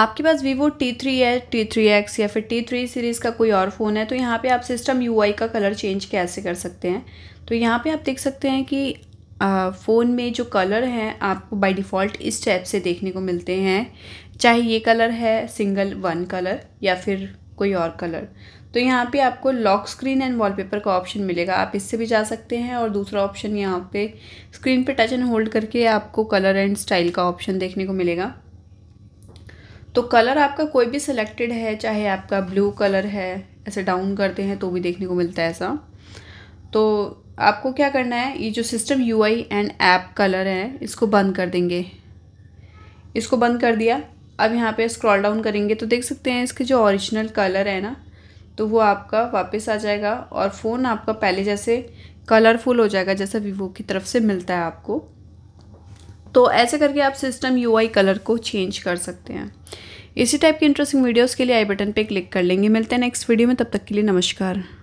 आपके पास Vivo T three है टी थ्री एक्स या फिर टी थ्री सीरीज़ का कोई और फ़ोन है तो यहाँ पे आप सिस्टम यूआई का कलर चेंज कैसे कर सकते हैं तो यहाँ पे आप देख सकते हैं कि फ़ोन में जो कलर हैं आपको बाय डिफ़ॉल्ट इस टाइप से देखने को मिलते हैं चाहे ये कलर है सिंगल वन कलर या फिर कोई और कलर तो यहाँ पे आपको लॉक स्क्रीन एंड वॉलपेपर का ऑप्शन मिलेगा आप इससे भी जा सकते हैं और दूसरा ऑप्शन यहाँ पे स्क्रीन पे टच एंड होल्ड करके आपको कलर एंड स्टाइल का ऑप्शन देखने को मिलेगा तो कलर आपका कोई भी सिलेक्टेड है चाहे आपका ब्लू कलर है ऐसे डाउन करते हैं तो भी देखने को मिलता है ऐसा तो आपको क्या करना है ये जो system U I and app colour है इसको बंद कर देंगे इसको बंद कर दिया अब यहाँ पे स्क्रॉल डाउन करेंगे तो देख सकते हैं इसके जो ओरिजिनल कलर है ना तो वो आपका वापस आ जाएगा और फ़ोन आपका पहले जैसे कलरफुल हो जाएगा जैसा वीवो की तरफ से मिलता है आपको तो ऐसे करके आप सिस्टम आई कलर को चेंज कर सकते हैं इसी टाइप की इंटरेस्टिंग वीडियोस के लिए आई बटन पे क्लिक कर लेंगे मिलते हैं नेक्स्ट वीडियो में तब तक के लिए नमस्कार